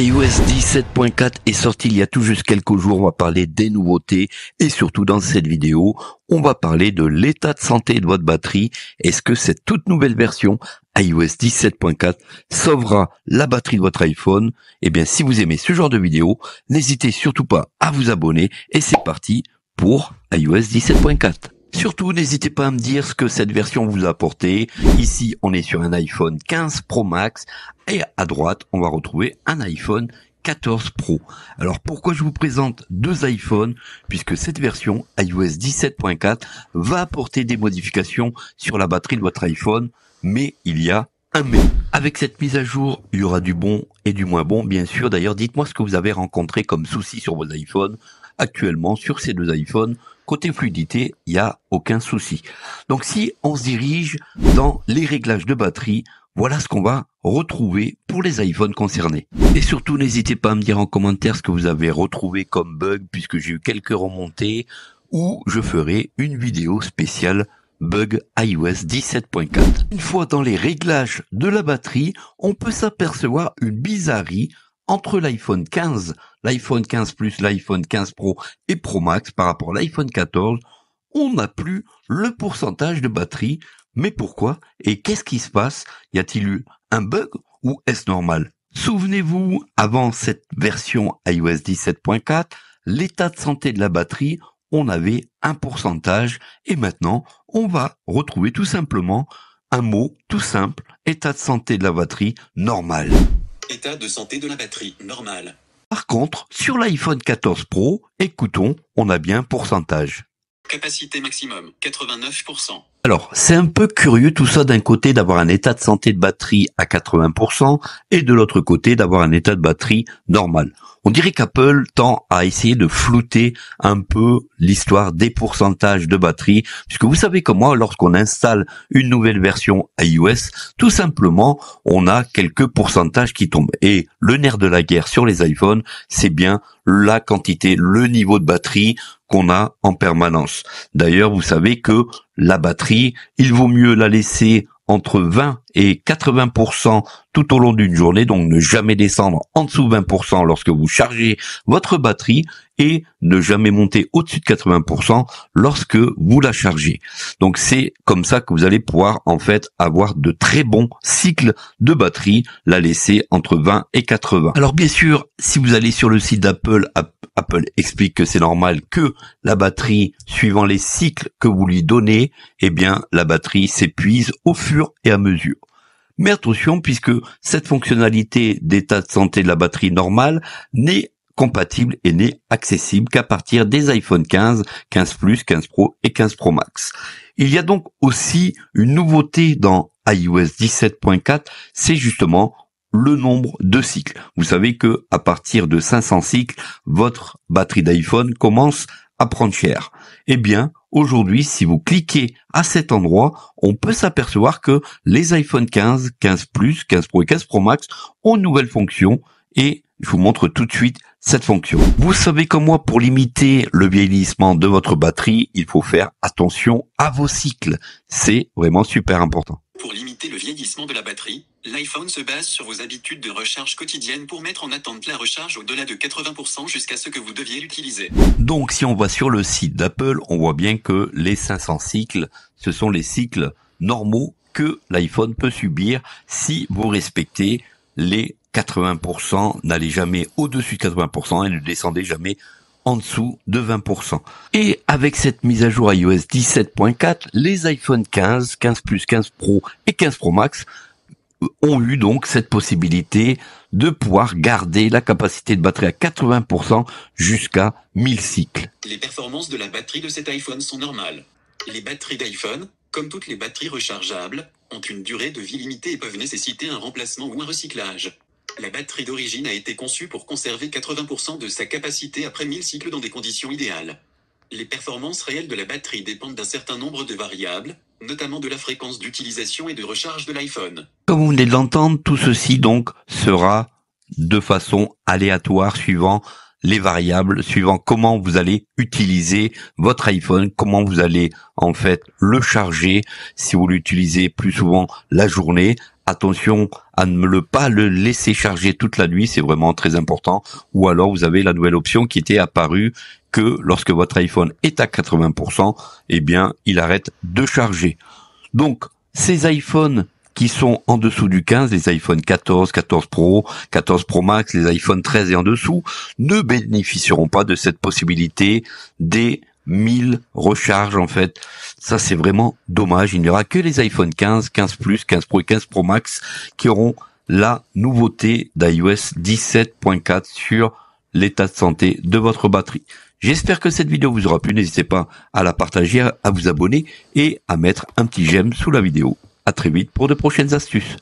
iOS 17.4 est sorti il y a tout juste quelques jours, on va parler des nouveautés et surtout dans cette vidéo, on va parler de l'état de santé de votre batterie. Est-ce que cette toute nouvelle version iOS 17.4 sauvera la batterie de votre iPhone Eh bien si vous aimez ce genre de vidéo, n'hésitez surtout pas à vous abonner et c'est parti pour iOS 17.4 surtout, n'hésitez pas à me dire ce que cette version vous a apporté. Ici, on est sur un iPhone 15 Pro Max et à droite, on va retrouver un iPhone 14 Pro. Alors pourquoi je vous présente deux iPhones Puisque cette version iOS 17.4 va apporter des modifications sur la batterie de votre iPhone, mais il y a un mais. Avec cette mise à jour, il y aura du bon et du moins bon, bien sûr. D'ailleurs, dites-moi ce que vous avez rencontré comme souci sur vos iPhones actuellement sur ces deux iPhones côté fluidité, il n'y a aucun souci. Donc si on se dirige dans les réglages de batterie, voilà ce qu'on va retrouver pour les iPhones concernés. Et surtout, n'hésitez pas à me dire en commentaire ce que vous avez retrouvé comme bug, puisque j'ai eu quelques remontées, ou je ferai une vidéo spéciale bug iOS 17.4. Une fois dans les réglages de la batterie, on peut s'apercevoir une bizarrerie entre l'iPhone 15, l'iPhone 15 Plus, l'iPhone 15 Pro et Pro Max par rapport à l'iPhone 14, on n'a plus le pourcentage de batterie. Mais pourquoi et qu'est-ce qui se passe Y a-t-il eu un bug ou est-ce normal Souvenez-vous, avant cette version iOS 17.4, l'état de santé de la batterie, on avait un pourcentage et maintenant, on va retrouver tout simplement un mot tout simple, état de santé de la batterie normal. État de santé de la batterie, normal. Par contre, sur l'iPhone 14 Pro, écoutons, on a bien pourcentage. Capacité maximum, 89%. Alors, c'est un peu curieux tout ça d'un côté d'avoir un état de santé de batterie à 80% et de l'autre côté d'avoir un état de batterie normal. On dirait qu'Apple tend à essayer de flouter un peu l'histoire des pourcentages de batterie, puisque vous savez comment moi, lorsqu'on installe une nouvelle version iOS, tout simplement, on a quelques pourcentages qui tombent. Et le nerf de la guerre sur les iPhones, c'est bien la quantité, le niveau de batterie qu'on a en permanence. D'ailleurs, vous savez que la batterie, il vaut mieux la laisser entre 20 et 80% tout au long d'une journée, donc ne jamais descendre en dessous de 20% lorsque vous chargez votre batterie et ne jamais monter au-dessus de 80% lorsque vous la chargez. Donc c'est comme ça que vous allez pouvoir en fait avoir de très bons cycles de batterie, la laisser entre 20 et 80. Alors bien sûr, si vous allez sur le site d'Apple, Apple explique que c'est normal que la batterie, suivant les cycles que vous lui donnez, eh bien la batterie s'épuise au fur et à mesure. Mais attention, puisque cette fonctionnalité d'état de santé de la batterie normale n'est compatible et n'est accessible qu'à partir des iPhone 15, 15 Plus, 15 Pro et 15 Pro Max. Il y a donc aussi une nouveauté dans iOS 17.4, c'est justement le nombre de cycles. Vous savez que à partir de 500 cycles, votre batterie d'iPhone commence à prendre cher. Eh bien, Aujourd'hui, si vous cliquez à cet endroit, on peut s'apercevoir que les iPhone 15, 15 Plus, 15 Pro et 15 Pro Max ont une nouvelle fonction et je vous montre tout de suite cette fonction. Vous savez comme moi, pour limiter le vieillissement de votre batterie, il faut faire attention à vos cycles. C'est vraiment super important. Pour limiter le vieillissement de la batterie, l'iPhone se base sur vos habitudes de recharge quotidienne pour mettre en attente la recharge au-delà de 80% jusqu'à ce que vous deviez l'utiliser. Donc si on va sur le site d'Apple, on voit bien que les 500 cycles, ce sont les cycles normaux que l'iPhone peut subir si vous respectez les 80%, n'allez jamais au-dessus de 80% et ne descendez jamais en dessous de 20%. Et avec cette mise à jour iOS 17.4, les iPhone 15, 15 Plus, 15 Pro et 15 Pro Max euh, ont eu donc cette possibilité de pouvoir garder la capacité de batterie à 80% jusqu'à 1000 cycles. Les performances de la batterie de cet iPhone sont normales. Les batteries d'iPhone, comme toutes les batteries rechargeables, ont une durée de vie limitée et peuvent nécessiter un remplacement ou un recyclage. La batterie d'origine a été conçue pour conserver 80% de sa capacité après 1000 cycles dans des conditions idéales. Les performances réelles de la batterie dépendent d'un certain nombre de variables, notamment de la fréquence d'utilisation et de recharge de l'iPhone. Comme vous venez de l'entendre, tout ceci donc sera de façon aléatoire suivant les variables, suivant comment vous allez utiliser votre iPhone, comment vous allez en fait le charger, si vous l'utilisez plus souvent la journée, attention à ne le, pas le laisser charger toute la nuit, c'est vraiment très important. Ou alors vous avez la nouvelle option qui était apparue que lorsque votre iPhone est à 80%, eh bien, il arrête de charger. Donc, ces iPhones qui sont en dessous du 15, les iPhones 14, 14 Pro, 14 Pro Max, les iPhones 13 et en dessous, ne bénéficieront pas de cette possibilité des 1000 recharges en fait. Ça c'est vraiment dommage. Il n'y aura que les iPhone 15, 15 Plus, 15 Pro et 15 Pro Max qui auront la nouveauté d'iOS 17.4 sur l'état de santé de votre batterie. J'espère que cette vidéo vous aura plu. N'hésitez pas à la partager, à vous abonner et à mettre un petit j'aime sous la vidéo. À très vite pour de prochaines astuces.